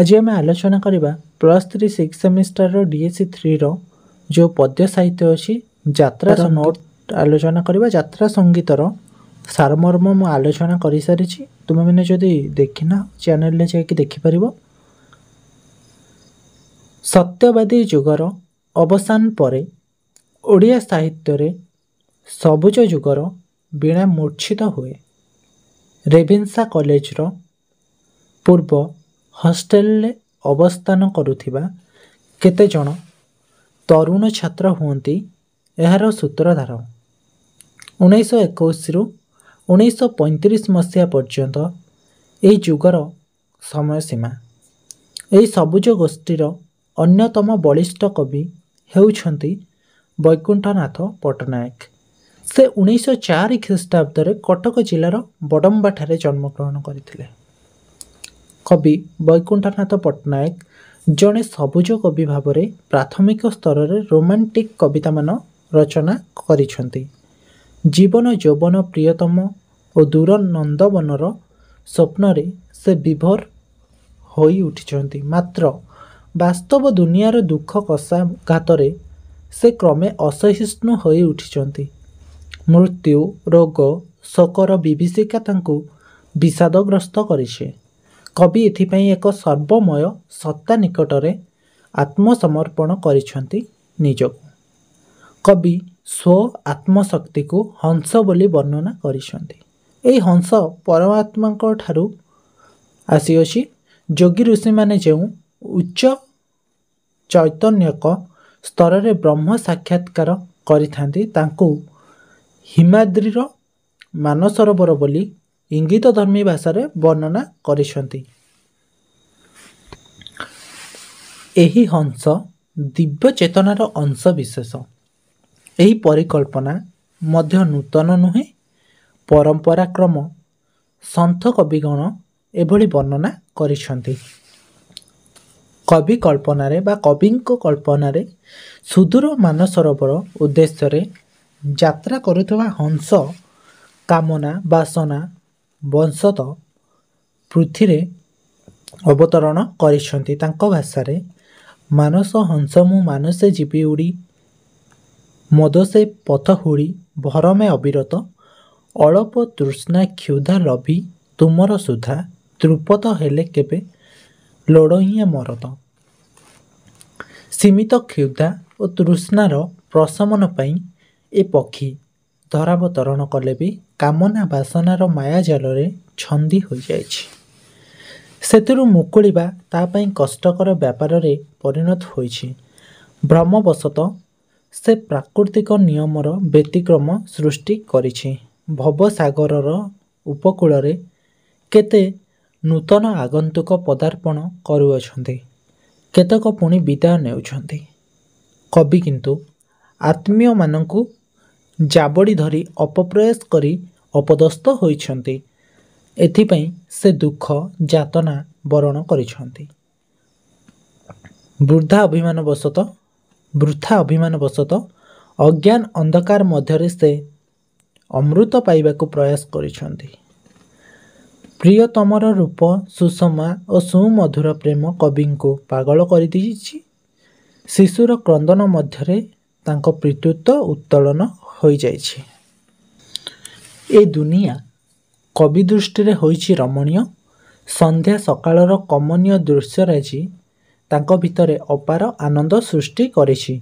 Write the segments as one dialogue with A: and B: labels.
A: ଆଜି ଆମେ ଆଲୋଚନା କରିବା ପ୍ଲସ୍ ଥ୍ରୀ ସିକ୍ସ ସେମିଷ୍ଟାରର ଡି ଏସ୍ ସି ଥ୍ରୀର ଯେଉଁ ପଦ୍ୟ ସାହିତ୍ୟ ଅଛି ଯାତ୍ରାର ନୋଟ୍ ଆଲୋଚନା କରିବା ଯାତ୍ରା ସଙ୍ଗୀତର ସାରମର୍ମ ମୁଁ ଆଲୋଚନା କରିସାରିଛି ତୁମେମାନେ ଯଦି ଦେଖିନା ଚ୍ୟାନେଲରେ ଯାଇକି ଦେଖିପାରିବ ସତ୍ୟବାଦୀ ଯୁଗର ଅବସାନ ପରେ ଓଡ଼ିଆ ସାହିତ୍ୟରେ ସବୁଜ ଯୁଗର ବୀଣା ମୂର୍ଚ୍ଛିତ ହୁଏ ରେଭେନ୍ସା କଲେଜର ପୂର୍ବ ହଷ୍ଟେଲରେ ଅବସ୍ଥାନ କରୁଥିବା କେତେଜଣ ତରୁଣ ଛାତ୍ର ହୁଅନ୍ତି ଏହାର ସୂତ୍ରଧାର ଉଣେଇଶହ ଏକୋଇଶରୁ ଉଣେଇଶହ ପଇଁତିରିଶ ମସିହା ପର୍ଯ୍ୟନ୍ତ ଏହି ଯୁଗର ସମୟ ସୀମା ଏହି ସବୁଜ ଗୋଷ୍ଠୀର ଅନ୍ୟତମ ବଳିଷ୍ଠ କବି ହେଉଛନ୍ତି ବୈକୁଣ୍ଠନାଥ ପଟ୍ଟନାୟକ ସେ ଉଣେଇଶହ ଚାରି ଖ୍ରୀଷ୍ଟାବ୍ଦରେ କଟକ ଜିଲ୍ଲାର ବଡ଼ମ୍ବାଠାରେ ଜନ୍ମଗ୍ରହଣ କରିଥିଲେ କବି ବୈକୁଣ୍ଠନାଥ ପଟ୍ଟନାୟକ ଜଣେ ସବୁଜ କବି ଭାବରେ ପ୍ରାଥମିକ ସ୍ତରରେ ରୋମାଣ୍ଟିକ୍ କବିତାମାନ ରଚନା କରିଛନ୍ତି ଜୀବନ ଯୌବନ ପ୍ରିୟତମ ଓ ଦୂର ନନ୍ଦବନର ସ୍ୱପ୍ନରେ ସେ ବିଭୋର ହୋଇ ଉଠିଛନ୍ତି ମାତ୍ର ବାସ୍ତବ ଦୁନିଆର ଦୁଃଖ କଷାଘାତରେ ସେ କ୍ରମେ ଅସହିଷ୍ଣୁ ହୋଇ ଉଠିଛନ୍ତି ମୃତ୍ୟୁ ରୋଗ ଶୋକର ବିଭୀଷିକା ତାଙ୍କୁ ବିଷାଦଗ୍ରସ୍ତ କରିଛି କବି ଏଥିପାଇଁ ଏକ ସର୍ବମୟ ସତ୍ତା ନିକଟରେ ଆତ୍ମସମର୍ପଣ କରିଛନ୍ତି ନିଜକୁ କବି ସ୍ୱ ଆତ୍ମଶକ୍ତିକୁ ହଂସ ବୋଲି ବର୍ଣ୍ଣନା କରିଛନ୍ତି ଏହି ହଂସ ପରମାତ୍ମାଙ୍କ ଠାରୁ ଆସିଅଛି ଯୋଗୀ ଋଷିମାନେ ଯେଉଁ ଉଚ୍ଚ ଚୈତନ୍ୟକ ସ୍ତରରେ ବ୍ରହ୍ମ ସାକ୍ଷାତକାର କରିଥାନ୍ତି ତାଙ୍କୁ ହିମାଦ୍ରିର ମାନସରୋବର ବୋଲି ইঙ্গিতধর্মী ভাষায় বর্ণনা করেছেন এই হংস দিব্য চেতনার অংশ বিশেষ এই পরিকল্পনা মধ্য নূতন নুহে পরম্পরাক্রম সন্থ কবিগণ এভাবে বর্ণনা করেছেন কবি বা কবিঙ্ কল্পনার সুদূর মানসরোবর উদ্দেশ্যে হংস কামনা বাসনা ବଂଶତ ପୃଥିରେ ଅବତରଣ କରିଛନ୍ତି ତାଙ୍କ ଭାଷାରେ ମାନସ ହଂସ ମୁଁ ମାନସେ ଜିପି ଉଡ଼ି ମଦ ସେ ପଥ ହୁଡ଼ି ଭରମେ ଅବିରତ ଅଳପ ତୃଷ୍ଣା କ୍ଷୁଧା ଲଭି ତୁମର ସୁଧା ତୃପତ ହେଲେ କେବେ ଲୋଡ଼ ହିଁ ମରତ ସୀମିତ କ୍ଷୁଧା ଓ ତୃଷ୍ଣାର ପ୍ରଶମନ ପାଇଁ ଏ ପକ୍ଷୀ ଧରାବତରଣ କଲେ ବି କାମନା ବାସନାର ମାୟାଜାଲରେ ଛନ୍ଦି ହୋଇଯାଇଛି ସେଥିରୁ ମୁକୁଳିବା ତା ପାଇଁ କଷ୍ଟକର ବ୍ୟାପାରରେ ପରିଣତ ହୋଇଛି ଭ୍ରମବଶତଃ ସେ ପ୍ରାକୃତିକ ନିୟମର ବ୍ୟତିକ୍ରମ ସୃଷ୍ଟି କରିଛି ଭବସାଗରର ଉପକୂଳରେ କେତେ ନୂତନ ଆଗନ୍ତୁକ ପଦାର୍ପଣ କରୁଅଛନ୍ତି କେତେକ ପୁଣି ବିଦାୟ ନେଉଛନ୍ତି କବି କିନ୍ତୁ ଆତ୍ମୀୟମାନଙ୍କୁ ଜାବଡ଼ି ଧରି ଅପପ୍ରୟାସ କରି ଅପଦସ୍ଥ ହୋଇଛନ୍ତି ଏଥିପାଇଁ ସେ ଦୁଃଖ ଯାତନା ବରଣ କରିଛନ୍ତି ବୃଦ୍ଧା ଅଭିମାନବଶତଃ ବୃଥା ଅଭିମାନବଶତଃ ଅଜ୍ଞାନ ଅନ୍ଧକାର ମଧ୍ୟରେ ସେ ଅମୃତ ପାଇବାକୁ ପ୍ରୟାସ କରିଛନ୍ତି ପ୍ରିୟତମର ରୂପ ସୁଷମା ଓ ସୁମଧୁର ପ୍ରେମ କବିଙ୍କୁ ପାଗଳ କରିଦେଇଛି ଶିଶୁର କ୍ରନ୍ଦନ ମଧ୍ୟରେ ତାଙ୍କ ପ୍ରୀତୃତ୍ୱ ଉତ୍ତୋଳନ ହୋଇଯାଇଛି ଏ ଦୁନିଆ କବି ଦୃଷ୍ଟିରେ ହୋଇଛି ରମଣୀୟ ସନ୍ଧ୍ୟା ସକାଳର କମନୀୟ ଦୃଶ୍ୟରାଜି ତାଙ୍କ ଭିତରେ ଅପାର ଆନନ୍ଦ ସୃଷ୍ଟି କରିଛି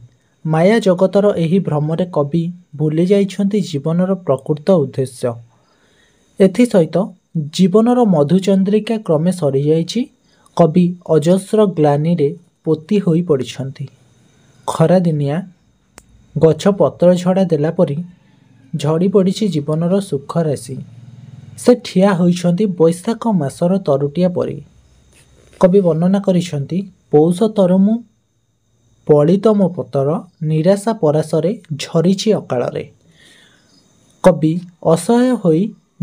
A: ମାୟା ଜଗତର ଏହି ଭ୍ରମରେ କବି ଭୁଲି ଯାଇଛନ୍ତି ଜୀବନର ପ୍ରକୃତ ଉଦ୍ଦେଶ୍ୟ ଏଥିସହିତ ଜୀବନର ମଧୁଚନ୍ଦ୍ରିକା କ୍ରମେ ସରିଯାଇଛି କବି ଅଜସ୍ର ଗ୍ଲାନିରେ ପୋତି ହୋଇ ପଡ଼ିଛନ୍ତି ଖରାଦିନିଆ ଗଛ ପତ୍ର ଝଡ଼ା ଦେଲା ପରି ଝଡ଼ି ପଡ଼ିଛି ଜୀବନର ସୁଖ ରାଶି ସେ ଠିଆ ହୋଇଛନ୍ତି ବୈଶାଖ ମାସର ତରୁଟିଆ ପରି କବି ବର୍ଣ୍ଣନା କରିଛନ୍ତି ପୌଷ ତର ମୁଁ ପଳିତମ ପତର ନିରାଶା ପରାସରେ ଝରିଛି ଅକାଳରେ କବି ଅସହାୟ ହୋଇ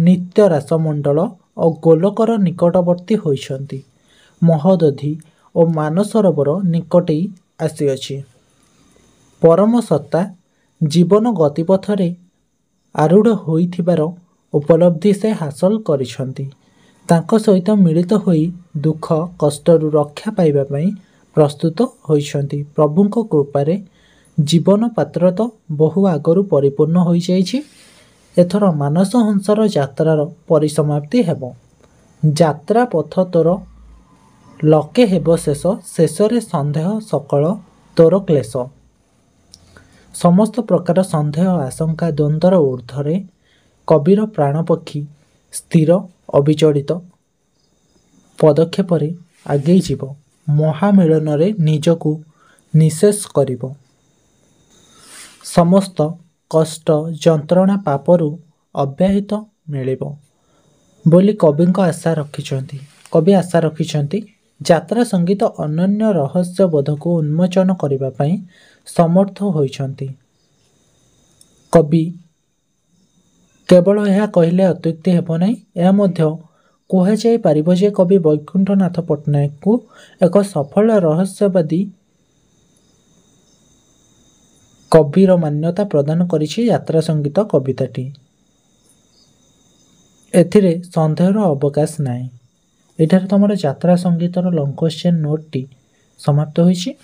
A: ନିତ୍ୟ ରାସମଣ୍ଡଳ ଓ ଗୋଲକର ନିକଟବର୍ତ୍ତୀ ହୋଇଛନ୍ତି ମହୋଦଧି ଓ ମାନସରୋବର ନିକଟେଇ ଆସିଅଛି ପରମ ସତ୍ତା ଜୀବନ ଗତିପଥରେ ଆରୂଢ଼ ହୋଇଥିବାର ଉପଲବ୍ଧି ସେ ହାସଲ କରିଛନ୍ତି ତାଙ୍କ ସହିତ ମିଳିତ ହୋଇ ଦୁଃଖ କଷ୍ଟରୁ ରକ୍ଷା ପାଇବା ପାଇଁ ପ୍ରସ୍ତୁତ ହୋଇଛନ୍ତି ପ୍ରଭୁଙ୍କ କୃପାରେ ଜୀବନ ପାତ୍ର ତ ବହୁ ଆଗରୁ ପରିପୂର୍ଣ୍ଣ ହୋଇଯାଇଛି ଏଥର ମାନସ ହଂସର ଯାତ୍ରାର ପରିସମାପ୍ତି ହେବ ଯାତ୍ରା ପଥ ତୋର ଲକେ ହେବ ଶେଷ ଶେଷରେ ସନ୍ଦେହ ସକଳ ତୋର କ୍ଲେଶ ସମସ୍ତ ପ୍ରକାର ସନ୍ଦେହ ଆଶଙ୍କା ଦ୍ୱନ୍ଦ୍ୱର ଉର୍ଦ୍ଧ୍ୱରେ କବିର ପ୍ରାଣପକ୍ଷୀ ସ୍ଥିର ଅବିଚଳିତ ପଦକ୍ଷେପରେ ଆଗେଇ ଯିବ ମହାମିଳନରେ ନିଜକୁ ନିଶେଷ କରିବ ସମସ୍ତ କଷ୍ଟ ଯନ୍ତ୍ରଣା ପାପରୁ ଅବ୍ୟାହିତ ମିଳିବ ବୋଲି କବିଙ୍କ ଆଶା ରଖିଛନ୍ତି କବି ଆଶା ରଖିଛନ୍ତି ଯାତ୍ରା ସଙ୍ଗୀତ ଅନନ୍ୟ ରହସ୍ୟବୋଧକୁ ଉନ୍ମୋଚନ କରିବା ପାଇଁ ସମର୍ଥ ହୋଇଛନ୍ତି କବି କେବଳ ଏହା କହିଲେ ଅତ୍ୟୁକ୍ତି ହେବ ନାହିଁ ଏହା ମଧ୍ୟ କୁହାଯାଇପାରିବ ଯେ କବି ବୈକୁଣ୍ଠନାଥ ପଟ୍ଟନାୟକଙ୍କୁ ଏକ ସଫଳ ରହସ୍ୟବାଦୀ କବିର ମାନ୍ୟତା ପ୍ରଦାନ କରିଛି ଯାତ୍ରା ସଙ୍ଗୀତ କବିତାଟି ଏଥିରେ ସନ୍ଦେହର ଅବକାଶ ନାହିଁ ଏଠାରେ ତୁମର ଯାତ୍ରା ସଙ୍ଗୀତର ଲଙ୍କ ନୋଟ୍ଟି ସମାପ୍ତ ହୋଇଛି